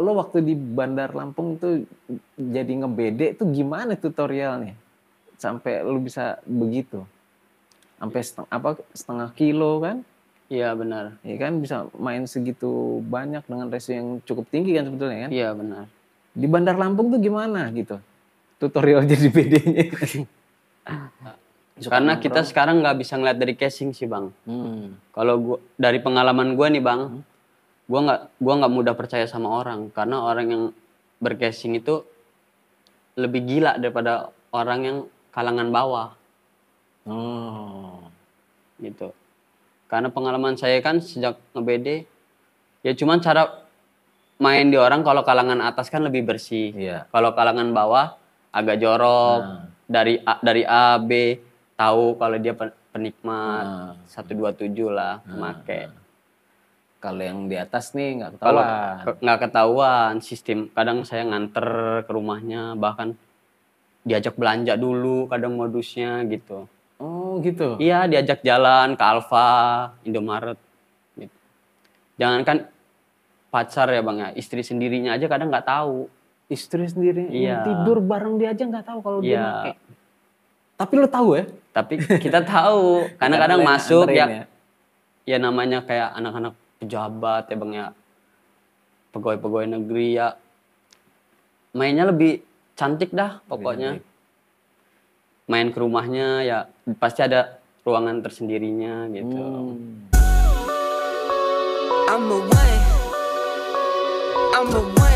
lo waktu di Bandar Lampung tuh jadi ngebede itu gimana tutorialnya sampai lo bisa begitu sampai seteng, apa setengah kilo kan iya benar iya kan bisa main segitu banyak dengan resiko yang cukup tinggi kan sebetulnya kan iya benar di Bandar Lampung tuh gimana gitu tutorial jadi bedenya karena kita sekarang nggak bisa ngeliat dari casing sih bang hmm. kalau gua dari pengalaman gue nih bang hmm gue nggak gua nggak mudah percaya sama orang karena orang yang bergasing itu lebih gila daripada orang yang kalangan bawah oh gitu karena pengalaman saya kan sejak ngebede ya cuman cara main di orang kalau kalangan atas kan lebih bersih Iya. kalau kalangan bawah agak jorok nah. dari A, dari A B tahu kalau dia penikmat nah. satu dua tujuh lah nah. make kalau yang di atas nih nggak ketahuan. nggak ketahuan sistem. Kadang saya nganter ke rumahnya bahkan diajak belanja dulu kadang modusnya gitu. Oh gitu. Iya diajak jalan ke Alfa, Indomaret. Gitu. kan pacar ya bang ya, istri sendirinya aja kadang nggak tahu. Istri sendiri iya. tidur bareng dia aja nggak tahu kalau iya. dia pakai. Tapi lo tahu ya? Tapi kita tahu karena kadang masuk ya, ya. Ya namanya kayak anak-anak pejabat ya bang ya pegawai-pegawai negeri ya mainnya lebih cantik dah pokoknya main ke rumahnya ya pasti ada ruangan tersendirinya gitu hmm. I'm the one. I'm the one.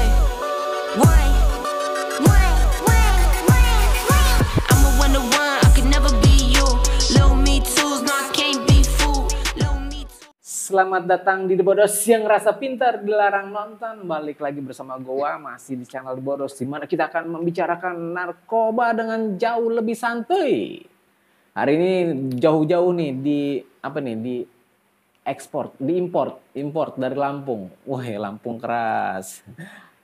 selamat datang di The Bodos yang rasa pintar dilarang nonton. Balik lagi bersama Goa masih di channel The Bodos di mana kita akan membicarakan narkoba dengan jauh lebih santai. Hari ini jauh-jauh nih di apa nih di ekspor, di import, import dari Lampung. Wah, Lampung keras.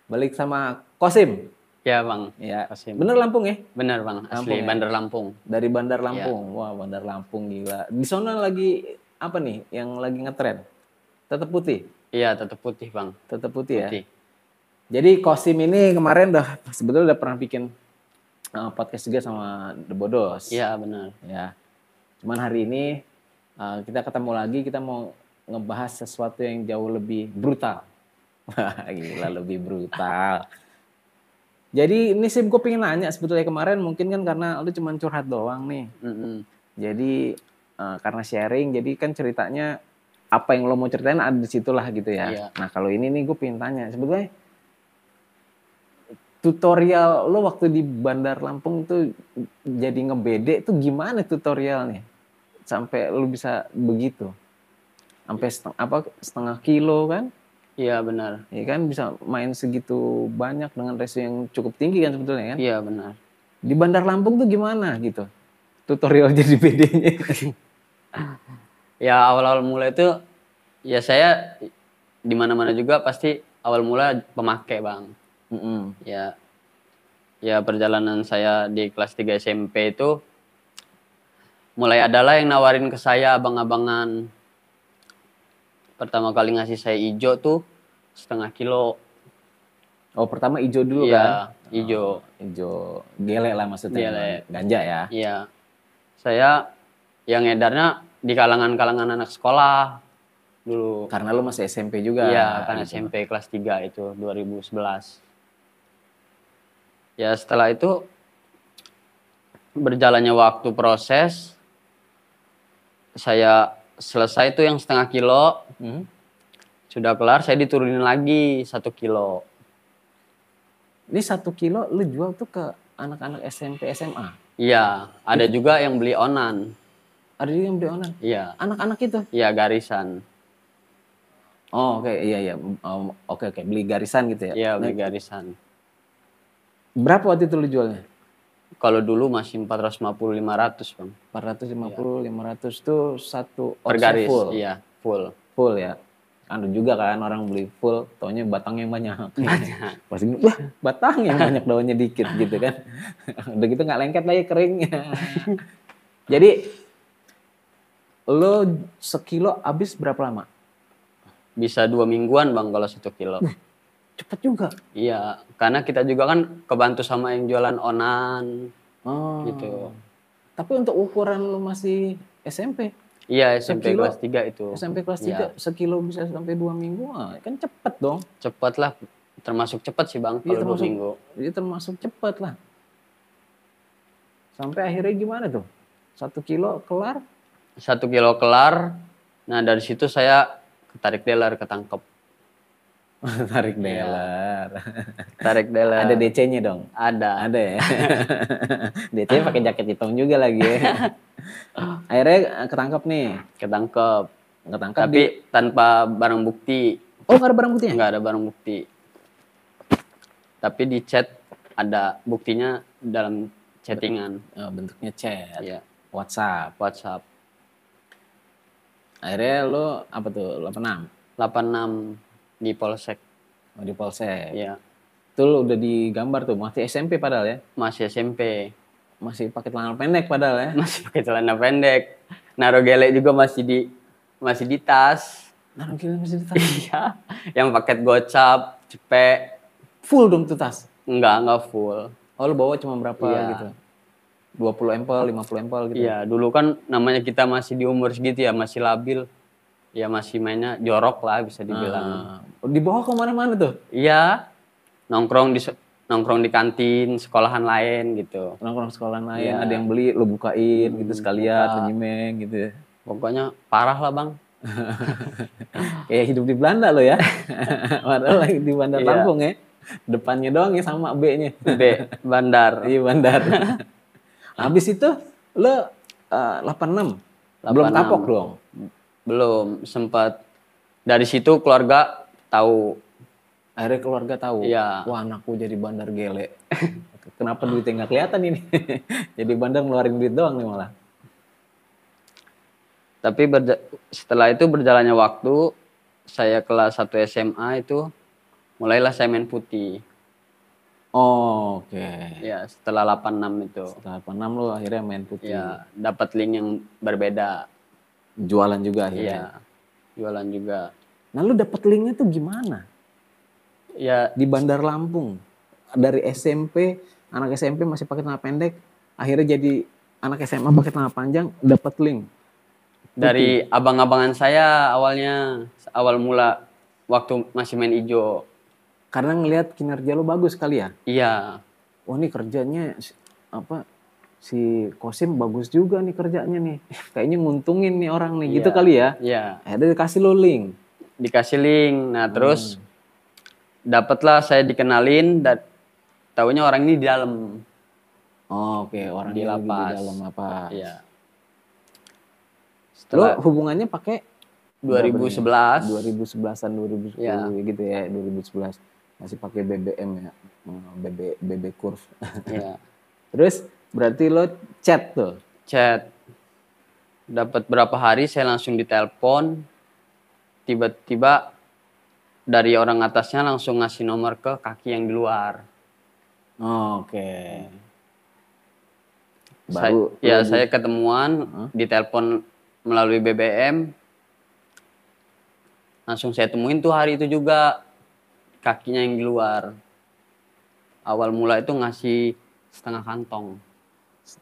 Balik sama Kosim. Ya bang. Ya. Pasti. Bener Lampung ya? Bener bang. Asli Lampung, ya? Bandar Lampung. Dari Bandar ya. Lampung. Ya. Wah Bandar Lampung gila. Di sana lagi apa nih yang lagi ngetren? Tetap putih? Iya, tetap putih, Bang. Tetap putih, putih. ya. Jadi kostum ini kemarin udah sebetulnya udah pernah bikin uh, podcast juga sama The Bodos. Iya, benar. Ya. Cuman hari ini uh, kita ketemu lagi, kita mau ngebahas sesuatu yang jauh lebih brutal. Gila, lebih brutal. Jadi ini sih gue pengen nanya sebetulnya kemarin mungkin kan karena lu cuma curhat doang nih. Mm -hmm. Jadi uh, karena sharing, jadi kan ceritanya apa yang lo mau ceritain ada di situlah gitu ya. Iya. Nah kalau ini nih gue pengen tanya sebetulnya tutorial lo waktu di Bandar Lampung tuh jadi ngebede tuh gimana tutorialnya sampai lo bisa begitu sampai seteng, apa setengah kilo kan? Iya benar. Iya kan bisa main segitu banyak dengan resi yang cukup tinggi kan sebetulnya kan? Iya benar. Di Bandar Lampung tuh gimana gitu tutorial jadi bedenya? ya awal-awal mulai itu ya saya di mana-mana juga pasti awal mula pemakai bang mm -hmm. ya ya perjalanan saya di kelas 3 SMP itu mulai adalah yang nawarin ke saya abang-abangan pertama kali ngasih saya ijo tuh setengah kilo oh pertama ijo dulu ya, kan ijo oh, ijo gele lah maksudnya gele. ganja ya iya saya yang edarnya di kalangan-kalangan anak sekolah dulu. Karena lu masih SMP juga. Iya, kan gitu. SMP kelas 3 itu 2011. Ya, setelah itu berjalannya waktu proses saya selesai itu yang setengah kilo. Hmm. Sudah kelar, saya diturunin lagi satu kilo. Ini satu kilo lu jual tuh ke anak-anak SMP SMA? Iya, ada juga yang beli onan. Ada juga yang beli online? Iya. Anak-anak itu? Iya, garisan. Oh, oke. Okay. Iya, iya. Um, oke, okay, Okay. Beli garisan gitu ya? Iya, beli nah, garisan. Berapa waktu itu lu jualnya? Kalau dulu masih 450 500, Bang. 450 iya. 500 tuh satu per garis. Full. Iya, full. Full ya. Ada anu juga kan orang beli full, taunya batangnya banyak. Banyak. Pas ini. wah batangnya banyak daunnya dikit gitu kan. Udah gitu nggak lengket lagi keringnya. Jadi Lo sekilo habis berapa lama? Bisa dua mingguan bang kalau satu kilo. Nah, cepet juga. Iya, karena kita juga kan kebantu sama yang jualan onan. Oh. Gitu. Tapi untuk ukuran lo masih SMP? Iya SMP sekilo, kelas 3 itu. SMP kelas iya. tiga ya. sekilo bisa sampai dua minggu, kan cepet dong. Cepet lah, termasuk cepet sih bang kalau iya, dua minggu. Jadi iya, termasuk cepet lah. Sampai akhirnya gimana tuh? Satu kilo kelar, satu kilo kelar nah dari situ saya ketarik dealer ketangkep tarik iya. dealer. Ya. Tarik dealer. Ada DC-nya dong? Ada. Ada ya. DC pakai jaket hitam juga lagi ya. Akhirnya eh, ketangkep nih. Ketangkep. Ketangkep. Tapi di... tanpa barang bukti. Oh, nggak ada barang buktinya? Nggak ada barang bukti. Tapi di chat ada buktinya dalam chattingan. Oh, bentuknya chat. Iya. WhatsApp. WhatsApp. Akhirnya lo apa tuh 86? 86 di Polsek. Oh, di Polsek. Iya. Itu lo udah digambar tuh masih SMP padahal ya? Masih SMP. Masih pakai celana pendek padahal ya? Masih pakai celana pendek. Naruh gelek juga masih di masih di tas. Naruh gelek masih di tas. Iya. Yang paket gocap, cepek. Full dong tuh tas. Enggak, enggak full. Oh, lo bawa cuma berapa iya. gitu? 20 empel, 50 empel gitu. Ya? Iya, dulu kan namanya kita masih di umur segitu ya, masih labil. Ya masih mainnya jorok lah bisa dibilang. Ah. di bawah kemana-mana tuh? Iya, nongkrong di nongkrong di kantin sekolahan lain gitu. Nongkrong sekolahan lain, ya. ada yang beli lo bukain gitu, hmm, gitu sekalian, ya. nyimeng gitu. Pokoknya parah lah bang. Kayak hidup di Belanda lo ya. Padahal lagi di Bandar iya. Lampung ya. Depannya doang ya sama B-nya. B, bandar. Iya bandar. Habis itu lo uh, 86. 86. Belum kapok dong. Belum sempat dari situ keluarga tahu akhirnya keluarga tahu ya. wah anakku jadi bandar gele kenapa duitnya nggak kelihatan ini jadi bandar ngeluarin duit doang nih malah tapi setelah itu berjalannya waktu saya kelas 1 SMA itu mulailah saya main putih Oh, oke. Okay. Ya, setelah 86 itu. Setelah 86 lo akhirnya main putih. Ya, dapat link yang berbeda. Jualan juga akhirnya. Iya. Jualan juga. Nah, lu dapat linknya tuh gimana? Ya, di Bandar Lampung. Dari SMP, anak SMP masih pakai celana pendek, akhirnya jadi anak SMA pakai celana panjang, dapat link. Dari abang-abangan saya awalnya awal mula waktu masih main hijau karena ngelihat kinerja lo bagus kali ya. Iya. oh ini kerjanya apa si Kosim bagus juga nih kerjanya nih. Kayaknya nguntungin nih orang nih gitu iya. gitu kali ya. Iya. Eh dikasih lo link. Dikasih link. Nah, terus hmm. dapatlah saya dikenalin dan tahunya orang ini di dalam. Oh, oke, okay. orang di lapas. Di dalam apa? Iya. Setelah lo hubungannya pakai 2011. 2011-an 2010 ya. gitu ya, 2011 masih pakai BBM ya BB hmm, BB curve ya. terus berarti lo chat tuh chat dapat berapa hari saya langsung ditelepon tiba-tiba dari orang atasnya langsung ngasih nomor ke kaki yang di luar oh, oke okay. baru ya, saya, ya saya ketemuan huh? ditelepon melalui BBM langsung saya temuin tuh hari itu juga kakinya yang di luar. Awal mula itu ngasih setengah kantong.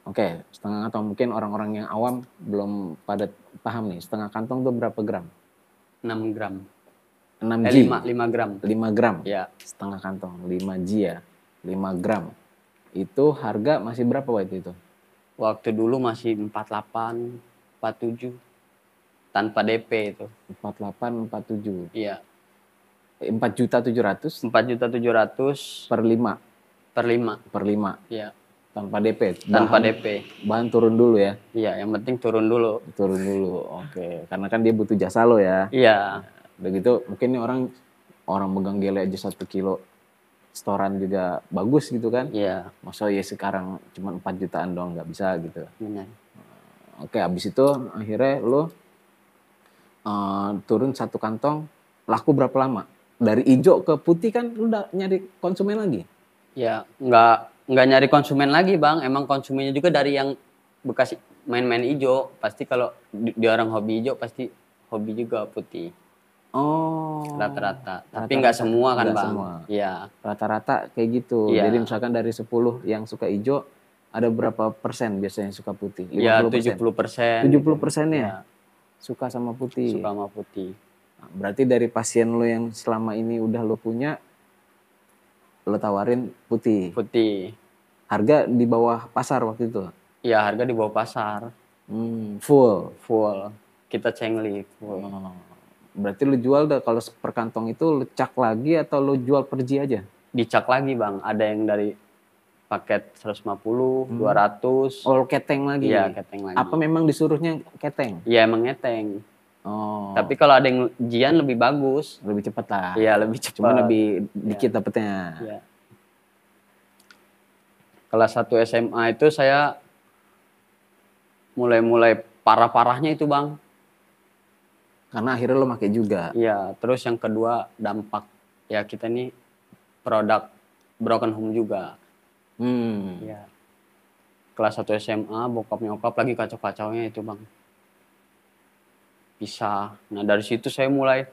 Oke, setengah kantong mungkin orang-orang yang awam belum pada paham nih. Setengah kantong itu berapa gram? 6 gram. 6 eh, 5, 5 gram. 5 gram. Ya. Setengah kantong, 5 G ya. 5 gram. Itu harga masih berapa waktu itu? Waktu dulu masih 48, 47. Tanpa DP itu. 48, 47. Iya empat juta tujuh ratus empat juta tujuh ratus per lima per lima per lima ya tanpa DP tanpa DP bahan turun dulu ya iya yang penting turun dulu turun dulu oke okay. karena kan dia butuh jasa lo ya iya begitu mungkin nih orang orang megang gele aja satu kilo setoran juga bagus gitu kan iya masa ya sekarang cuma empat jutaan doang nggak bisa gitu benar oke okay, abis itu akhirnya lo uh, turun satu kantong laku berapa lama dari hijau ke putih kan lu udah nyari konsumen lagi. Ya, nggak nggak nyari konsumen lagi, Bang. Emang konsumennya juga dari yang bekas main-main hijau. Pasti kalau di, orang hobi hijau pasti hobi juga putih. Oh. Rata-rata. Tapi nggak semua kan, Bang? Semua. Iya. Rata-rata kayak gitu. Ya. Jadi misalkan dari 10 yang suka hijau ada berapa persen biasanya yang suka putih? Iya. Tujuh puluh persen. Tujuh puluh gitu. persennya? Ya. Suka sama putih? Suka sama putih. Berarti dari pasien lo yang selama ini udah lo punya, lo tawarin putih. Putih. Harga di bawah pasar waktu itu? Iya harga di bawah pasar. Hmm, full. Full. Kita cengli full. Oh. Berarti lo jual dah kalau per kantong itu lo cak lagi atau lo jual perji aja? Dicak lagi bang. Ada yang dari paket 150, hmm. 200. Oh, keteng lagi. Iya, keteng lagi. Apa memang disuruhnya keteng? Iya, emang keteng. Oh. Tapi kalau ada yang ujian lebih bagus. Lebih cepat lah. Iya lebih cepat. Cuma lebih iya. dikit dapetnya. Ya. Kelas 1 SMA itu saya mulai-mulai parah-parahnya itu bang. Karena akhirnya lo pakai juga. Iya. Terus yang kedua dampak ya kita ini produk broken home juga. Hmm. Ya. Kelas 1 SMA bokap nyokap lagi kacau-kacaunya itu bang pisah. Nah dari situ saya mulai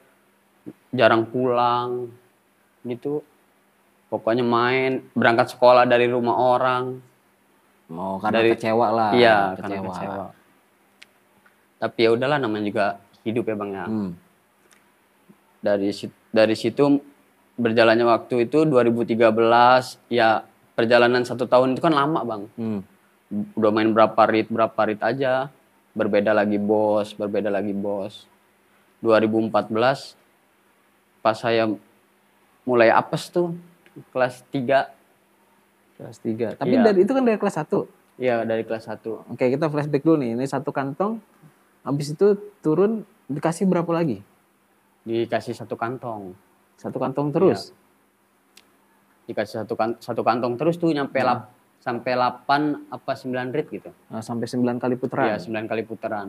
jarang pulang gitu. Pokoknya main, berangkat sekolah dari rumah orang. Oh karena dari, kecewa lah. Iya kecewa. karena kecewa. Tapi ya udahlah namanya juga hidup ya bang ya. Hmm. Dari dari situ berjalannya waktu itu 2013 ya perjalanan satu tahun itu kan lama bang. Hmm. Udah main berapa rit berapa rit aja berbeda lagi bos, berbeda lagi bos. 2014 pas saya mulai apes tuh kelas 3. Kelas 3. Tapi ya. dari itu kan dari kelas 1. Iya, dari kelas 1. Oke, kita flashback dulu nih. Ini satu kantong. Habis itu turun dikasih berapa lagi? Dikasih satu kantong. Satu kantong terus. Ya. Dikasih satu kan satu kantong terus tuh nyampe nah sampai 8 apa 9 rit gitu. Nah, sampai 9 kali putaran. Iya, 9 kali putaran.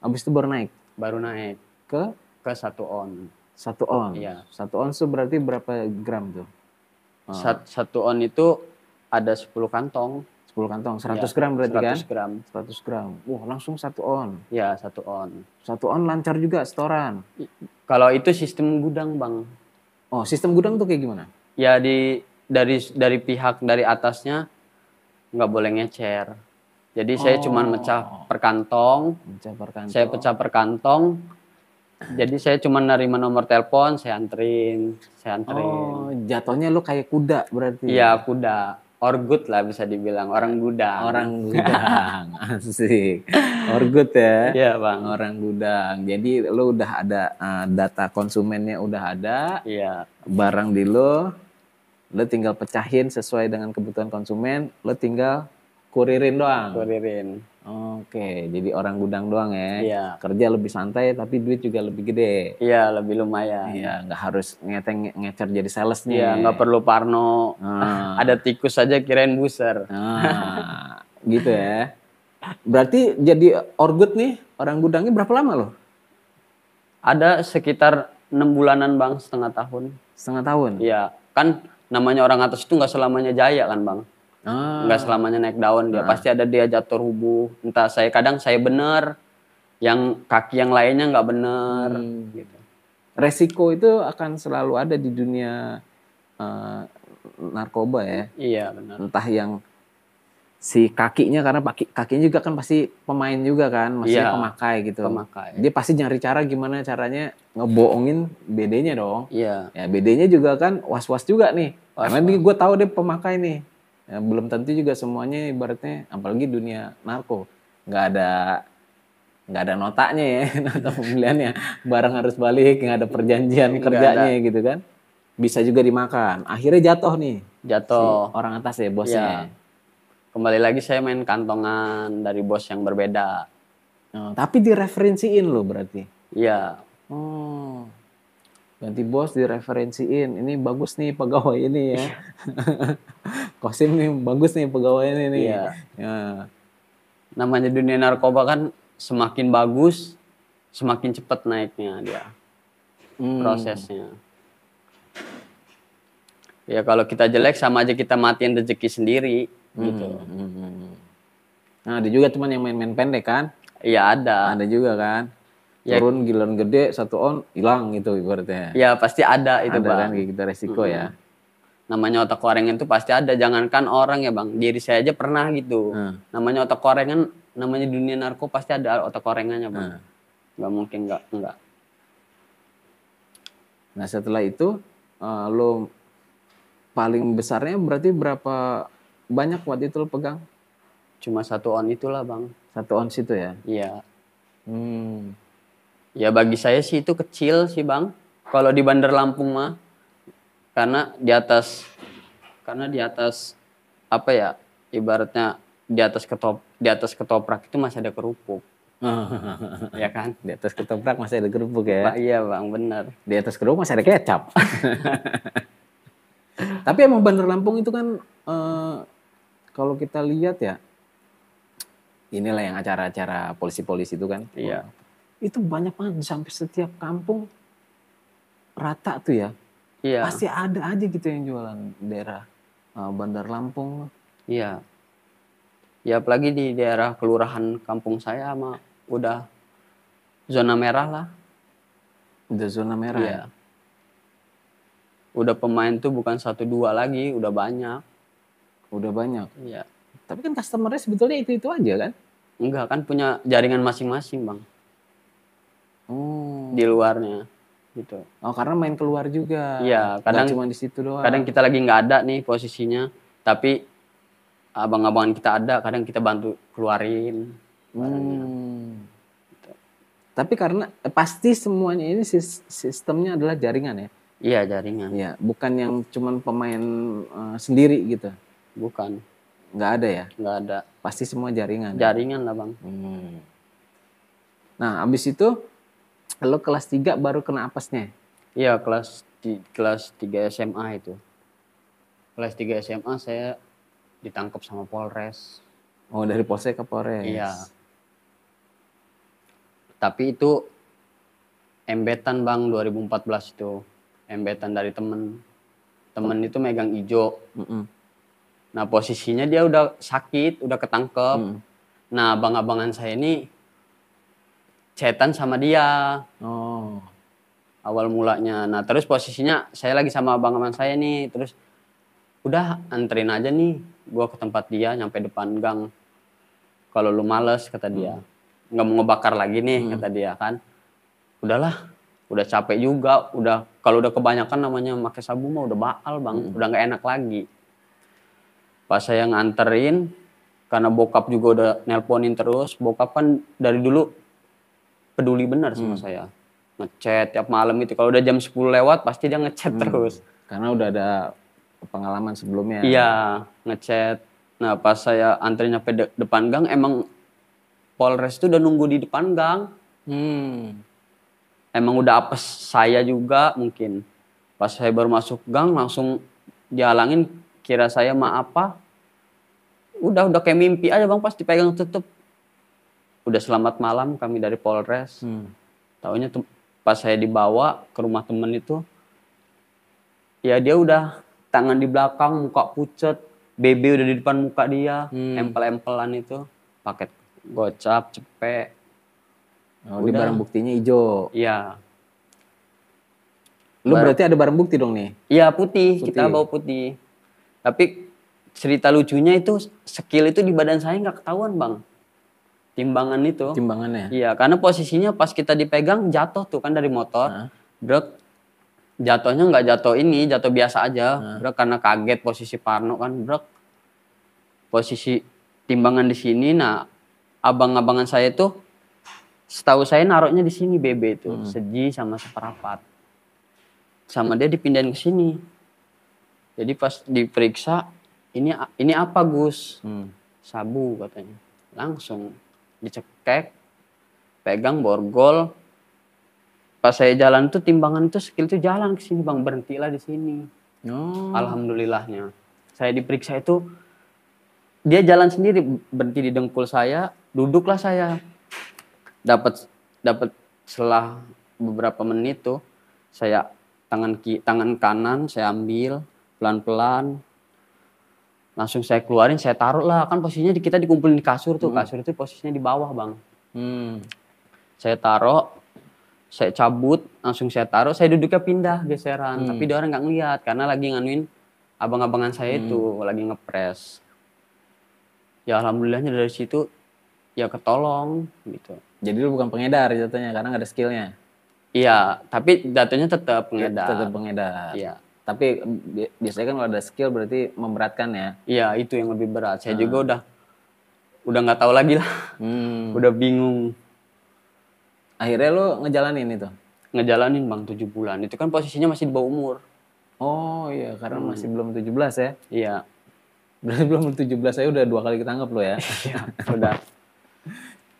Habis itu baru naik. Baru naik ke ke 1 on. 1 on. Iya. 1 on itu berarti berapa gram tuh? Oh. Satu on itu ada 10 kantong. 10 kantong, 100 ya, gram berarti 100 kan? 100 gram. 100 gram. Wah, langsung 1 on. Iya, 1 on. 1 on lancar juga setoran. Kalau itu sistem gudang, Bang. Oh, sistem gudang tuh kayak gimana? Ya di dari dari pihak dari atasnya nggak boleh ngecer. Jadi oh. saya cuma mecah per kantong. Mecah per kantong. Saya pecah per kantong. Jadi saya cuma nerima nomor telepon, saya anterin, saya anterin. Oh, jatuhnya lu kayak kuda berarti. Ya? Iya, kuda. Orgut lah bisa dibilang, orang gudang. Orang gudang, asik. Orgut ya. Iya bang. Orang gudang. Jadi lu udah ada uh, data konsumennya udah ada. Iya. Barang di lu lo tinggal pecahin sesuai dengan kebutuhan konsumen lo tinggal kuririn doang kuririn oke jadi orang gudang doang ya iya. kerja lebih santai tapi duit juga lebih gede iya lebih lumayan iya nggak harus ngeteng ngecer jadi sales nih iya nggak perlu parno ah. ada tikus saja kirain buser ah, gitu ya berarti jadi orgut nih orang gudangnya berapa lama loh? ada sekitar enam bulanan bang setengah tahun setengah tahun iya kan namanya orang atas itu nggak selamanya jaya kan bang ah. nggak ah. selamanya naik daun dia ah. pasti ada dia jatuh rubuh entah saya kadang saya benar yang kaki yang lainnya nggak benar hmm. gitu. resiko itu akan selalu ada di dunia uh, narkoba ya iya benar entah yang si kakinya karena kaki kakinya juga kan pasti pemain juga kan masih iya, yeah, pemakai gitu pemakai dia pasti nyari cara gimana caranya ngebohongin bedanya dong iya yeah. ya bedanya juga kan was was juga nih was -was. karena gue tahu dia pemakai nih ya, belum tentu juga semuanya ibaratnya apalagi dunia narko nggak ada nggak ada notanya ya nota pembeliannya barang harus balik nggak ada perjanjian kerjanya ada. gitu kan bisa juga dimakan akhirnya jatuh nih jatuh si orang atas ya bosnya yeah kembali lagi saya main kantongan dari bos yang berbeda. Oh, tapi direferensiin lo berarti. Iya. Oh. Ganti bos direferensiin. Ini bagus nih pegawai ini ya. Iya. Kosim nih bagus nih pegawai ini Iya. Ya. Namanya dunia narkoba kan semakin bagus, semakin cepat naiknya dia. Hmm. Prosesnya. Ya kalau kita jelek sama aja kita matiin rezeki sendiri gitu. Hmm, hmm, hmm, nah, ada juga teman yang main-main pendek kan? Iya, ada. Ada juga kan? Ya. Turun giliran gede satu on hilang gitu ibaratnya. Ya pasti ada itu, ada, Bang. kan kita resiko hmm. ya. Namanya otak korengan itu pasti ada, jangankan orang ya, Bang. Diri saya aja pernah gitu. Hmm. Namanya otak korengan, namanya dunia narko pasti ada otak korengannya, Bang. Hmm. Nah. Gak mungkin nggak enggak. Nah, setelah itu uh, lo paling besarnya berarti berapa banyak waktu itu lo pegang? Cuma satu on itulah bang. Satu on situ ya? Iya. Hmm. Ya bagi saya sih itu kecil sih bang. Kalau di Bandar Lampung mah, karena di atas, karena di atas apa ya, ibaratnya di atas ketop, di atas ketoprak itu masih ada kerupuk. ya kan? Di atas ketoprak masih ada kerupuk ya? Bah, iya bang, benar. Di atas kerupuk masih ada kecap. Tapi emang Bandar Lampung itu kan eh, kalau kita lihat ya inilah yang acara-acara polisi-polisi itu kan. Iya. Itu banyak banget sampai setiap kampung rata tuh ya. Iya. Pasti ada aja gitu yang jualan daerah eh, Bandar Lampung. Iya. Ya apalagi di daerah kelurahan kampung saya mah udah zona merah lah. Udah zona merah. Iya. Ya? Udah pemain tuh bukan satu dua lagi, udah banyak Udah banyak. Iya. Tapi kan customernya sebetulnya itu-itu aja kan? Enggak, kan punya jaringan masing-masing, Bang. Oh. Di luarnya gitu. Oh, karena main keluar juga. Iya, kadang cuma di situ doang. Kadang kita lagi nggak ada nih posisinya, tapi abang-abangan kita ada, kadang kita bantu keluarin hmm. Tapi karena eh, pasti semuanya ini sistemnya adalah jaringan ya. Iya, jaringan. Iya, bukan yang cuman pemain uh, sendiri gitu. Bukan. Nggak ada ya? Nggak ada. Pasti semua jaringan. Ya? Jaringan lah bang. Hmm. Nah abis itu lo kelas 3 baru kena apesnya? Iya kelas di, kelas 3 SMA itu. Kelas 3 SMA saya ditangkap sama Polres. Oh dari Polsek ke Polres. Iya. Tapi itu embetan bang 2014 itu embetan dari temen temen oh. itu megang ijo mm -mm. Nah posisinya dia udah sakit, udah ketangkep. Hmm. Nah abang-abangan saya ini cetan sama dia. Oh. Awal mulanya. Nah terus posisinya saya lagi sama abang-abangan saya nih. Terus udah anterin aja nih gua ke tempat dia nyampe depan gang. Kalau lu males kata dia. Hmm. Nggak mau ngebakar lagi nih hmm. kata dia kan. Udahlah, udah capek juga, udah kalau udah kebanyakan namanya pakai sabu mah udah baal bang, hmm. udah nggak enak lagi pas saya nganterin karena bokap juga udah nelponin terus bokap kan dari dulu peduli benar sama hmm. saya ngechat tiap malam itu kalau udah jam 10 lewat pasti dia ngechat hmm. terus karena udah ada pengalaman sebelumnya iya ngechat nah pas saya anterin sampai de depan gang emang Polres itu udah nunggu di depan gang hmm. emang udah apes saya juga mungkin pas saya baru masuk gang langsung dihalangin kira saya mah apa udah udah kayak mimpi aja bang pas dipegang tutup udah selamat malam kami dari Polres hmm. tahunya tuh pas saya dibawa ke rumah temen itu ya dia udah tangan di belakang muka pucet BB udah di depan muka dia hmm. empel-empelan itu paket gocap cepek oh, di barang buktinya hijau iya lu Bar berarti ada barang bukti dong nih iya putih, putih. kita bawa putih tapi cerita lucunya itu skill itu di badan saya nggak ketahuan bang. Timbangan itu. Timbangannya. Iya, karena posisinya pas kita dipegang jatuh tuh kan dari motor. Nah. jatuhnya nggak jatuh ini, jatuh biasa aja. Nah. bro karena kaget posisi Parno kan, bro posisi timbangan di sini. Nah, abang-abangan saya tuh setahu saya naruhnya di sini BB itu, hmm. seji sama seperapat. Sama dia dipindahin ke sini jadi pas diperiksa ini ini apa Gus? Hmm. Sabu katanya. Langsung dicekek, pegang borgol. Pas saya jalan tuh timbangan tuh skill tuh jalan ke sini bang berhentilah di sini. Oh. Alhamdulillahnya. Saya diperiksa itu dia jalan sendiri berhenti di dengkul saya, duduklah saya. Dapat dapat setelah beberapa menit tuh saya tangan ki tangan kanan saya ambil pelan-pelan langsung saya keluarin saya taruh lah kan posisinya di, kita dikumpulin di kasur tuh hmm. kasur itu posisinya di bawah bang hmm. saya taruh saya cabut langsung saya taruh saya duduknya pindah geseran hmm. tapi dia orang nggak ngeliat karena lagi nganuin abang-abangan saya hmm. itu lagi ngepres ya alhamdulillahnya dari situ ya ketolong gitu jadi lu bukan pengedar jatuhnya karena nggak ada skillnya iya tapi datanya tetap pengedar tetap pengedar iya tapi biasanya kan kalau ada skill berarti memberatkan ya. Iya, itu yang lebih berat. Saya hmm. juga ah. udah udah nggak tahu lagi lah. Hmm. Udah bingung. Akhirnya lo ngejalanin itu? Ngejalanin bang tujuh bulan. Itu kan posisinya masih di bawah umur. Oh iya, karena hmm. masih belum tujuh belas ya? Iya. belum tujuh belas saya udah dua kali ketangkep lo ya? Iya, udah.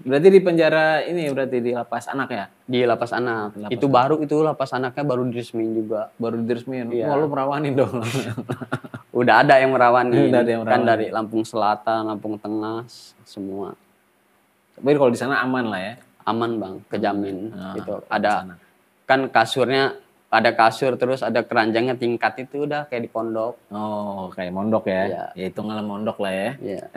Berarti di penjara ini berarti di lapas anak ya? Di lapas anak. Lapas itu anak. baru itu lapas anaknya baru diresmin juga. Baru diresmin. Iya. Oh, lu merawanin dong. Udah ada yang merawani. Udah ada yang merawani. Kan dari Lampung Selatan, Lampung Tengah, semua. Tapi kalau di sana aman lah ya. Aman, Bang. Kejamin. Nah, gitu. Ada kan kasurnya ada kasur terus ada keranjangnya tingkat itu udah kayak di pondok. Oh, kayak mondok ya. Iya. ya Ya ngalem mondok lah ya. Iya.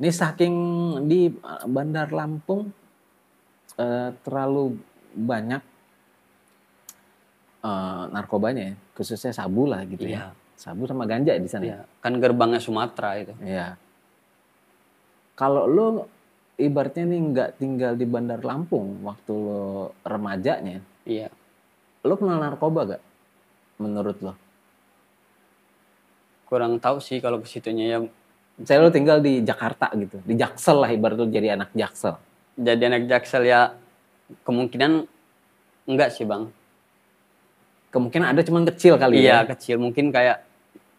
Ini saking di eh, Bandar Lampung eh, terlalu banyak eh, narkobanya, ya. khususnya sabu lah gitu ya. iya. ya. Sabu sama ganja di sana. Iya. Kan gerbangnya Sumatera itu. Iya. Kalau lo ibaratnya nih nggak tinggal di Bandar Lampung waktu lo remajanya. Iya. Lo kenal narkoba gak? Menurut lo? Kurang tahu sih kalau kesitunya ya saya lu tinggal di Jakarta gitu, di Jaksel lah ibarat lu jadi anak Jaksel. Jadi anak Jaksel ya kemungkinan enggak sih bang. Kemungkinan ada cuman kecil kali iya, ya. Iya kecil mungkin kayak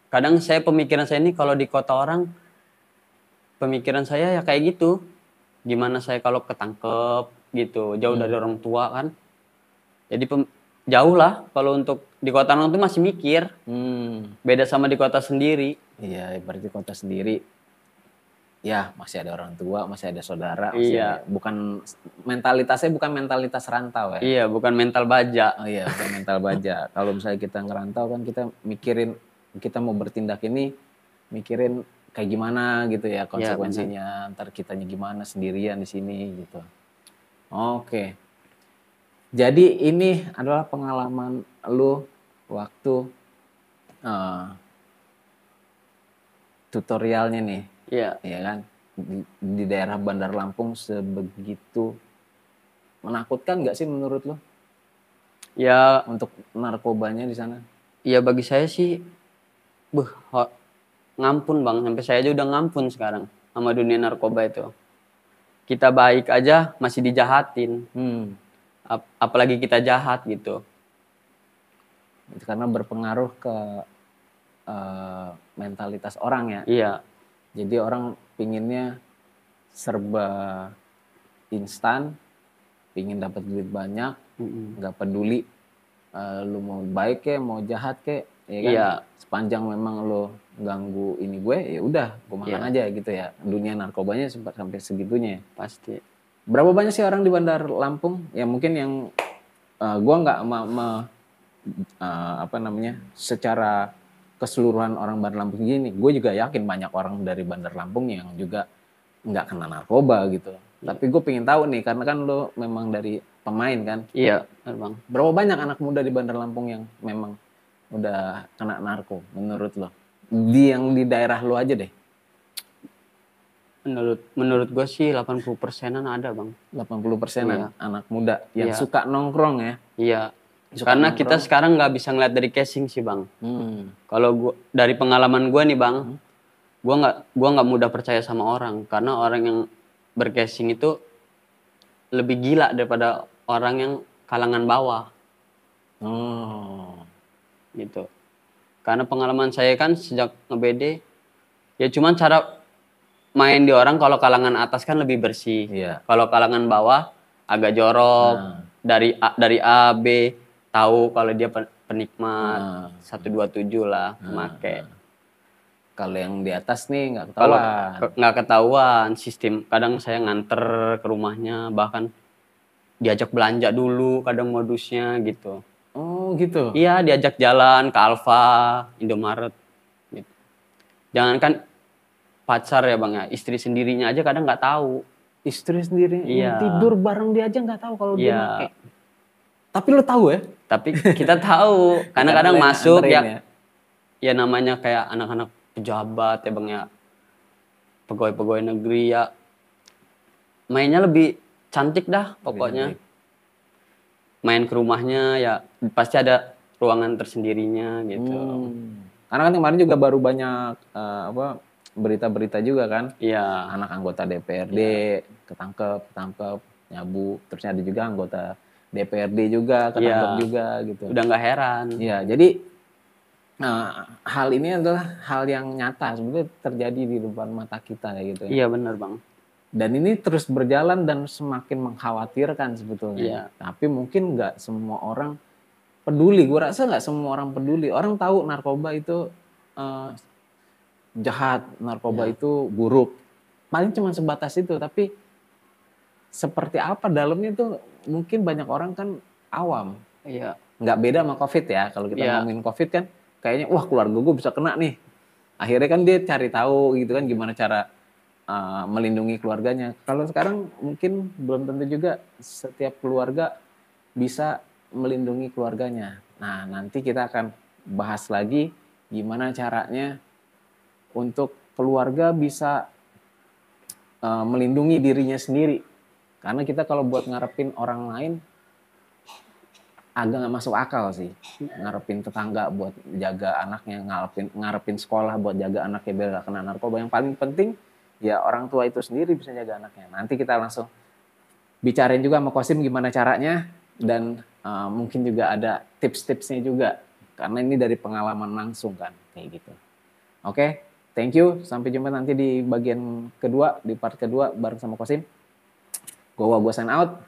kadang saya pemikiran saya ini kalau di kota orang pemikiran saya ya kayak gitu. Gimana saya kalau ketangkep gitu jauh hmm. dari orang tua kan. Jadi jauh lah kalau untuk di kota nong itu masih mikir hmm. beda sama di kota sendiri iya berarti kota sendiri ya masih ada orang tua masih ada saudara masih iya ada, bukan mentalitasnya bukan mentalitas rantau ya iya bukan mental baja oh, iya bukan mental baja kalau misalnya kita ngerantau kan kita mikirin kita mau bertindak ini mikirin kayak gimana gitu ya iya, konsekuensinya ya, kita ntar kitanya gimana sendirian di sini gitu oke okay. Jadi ini adalah pengalaman lu waktu uh, tutorialnya nih. Iya. Yeah. Iya kan? Di, di daerah Bandar Lampung sebegitu menakutkan nggak sih menurut lo? Ya untuk narkobanya di sana? Ya bagi saya sih, beh, ngampun bang, sampai saya aja udah ngampun sekarang sama dunia narkoba itu. Kita baik aja masih dijahatin. Hmm ap apalagi kita jahat gitu karena berpengaruh ke uh, mentalitas orang ya iya jadi orang pinginnya serba instan pingin dapat duit banyak nggak mm -hmm. peduli uh, lu mau baik ke mau jahat ke ya kan iya. sepanjang memang lo ganggu ini gue ya udah gue makan iya. aja gitu ya dunia narkobanya sempat sampai segitunya pasti berapa banyak sih orang di Bandar Lampung? Ya mungkin yang uh, gua nggak uh, apa namanya secara keseluruhan orang Bandar Lampung gini, gue juga yakin banyak orang dari Bandar Lampung yang juga nggak kena narkoba gitu. Iya. Tapi gue pengen tahu nih, karena kan lo memang dari pemain kan? Iya, bang Berapa banyak anak muda di Bandar Lampung yang memang udah kena narko menurut lo? Di yang di daerah lo aja deh. Menurut menurut gue sih 80 persenan ada bang. 80 persenan iya. anak muda yang iya. suka nongkrong ya. Iya. Suka Karena nongkrong. kita sekarang nggak bisa ngeliat dari casing sih bang. Hmm. Kalau gua dari pengalaman gue nih bang, hmm. gue nggak gua nggak mudah percaya sama orang karena orang yang bercasing itu lebih gila daripada orang yang kalangan bawah. Oh. Gitu. Karena pengalaman saya kan sejak ngebede ya cuman cara main di orang kalau kalangan atas kan lebih bersih. Iya. Kalau kalangan bawah agak jorok. Nah. Dari A, dari A B tahu kalau dia penikmat nah. satu dua tujuh lah pemakai. Nah, nah. Kalau yang di atas nih nggak ketahuan. nggak ketahuan sistem kadang saya nganter ke rumahnya bahkan diajak belanja dulu kadang modusnya gitu. Oh gitu. Iya diajak jalan ke Alfa, Indomaret. Gitu. Jangankan pacar ya bang ya istri sendirinya aja kadang nggak tahu istri sendiri iya. tidur bareng dia aja nggak tahu kalau iya. dia pakai tapi lo tahu ya tapi kita tahu karena kadang masuk ya, ya ya namanya kayak anak-anak pejabat ya bang ya pegawai-pegawai negeri ya mainnya lebih cantik dah pokoknya main ke rumahnya ya pasti ada ruangan tersendirinya gitu hmm. karena kan kemarin juga baru banyak uh, apa berita-berita juga kan. Iya. Anak anggota DPRD iya. ketangkep, ketangkep, nyabu. Terus ada juga anggota DPRD juga iya. ketangkep juga gitu. Udah nggak heran. Iya, jadi nah, hal ini adalah hal yang nyata sebetulnya terjadi di depan mata kita kayak gitu. Ya. Iya benar bang. Dan ini terus berjalan dan semakin mengkhawatirkan sebetulnya. Iya. Tapi mungkin nggak semua orang peduli. Gue rasa nggak semua orang peduli. Orang tahu narkoba itu uh, jahat, narkoba yeah. itu buruk. Paling cuma sebatas itu, tapi seperti apa dalamnya itu mungkin banyak orang kan awam. Iya. Nggak beda sama COVID ya, kalau kita yeah. ngomongin COVID kan kayaknya wah keluarga gue bisa kena nih. Akhirnya kan dia cari tahu gitu kan gimana cara uh, melindungi keluarganya. Kalau sekarang mungkin belum tentu juga setiap keluarga bisa melindungi keluarganya. Nah, nanti kita akan bahas lagi gimana caranya untuk keluarga bisa uh, melindungi dirinya sendiri. Karena kita kalau buat ngarepin orang lain agak nggak masuk akal sih. Ngarepin tetangga buat jaga anaknya, ngarepin ngarepin sekolah buat jaga anaknya biar nggak kena narkoba. Yang paling penting ya orang tua itu sendiri bisa jaga anaknya. Nanti kita langsung bicarain juga sama Kosim gimana caranya dan uh, mungkin juga ada tips-tipsnya juga karena ini dari pengalaman langsung kan kayak gitu. Oke. Thank you. Sampai jumpa nanti di bagian kedua, di part kedua bareng sama Kosim. Gua gua sign out.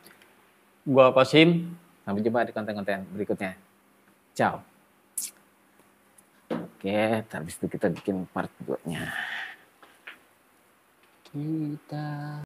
Gua Kosim. Sampai jumpa di konten-konten berikutnya. Ciao. Oke, habis itu kita bikin part 2-nya. Kita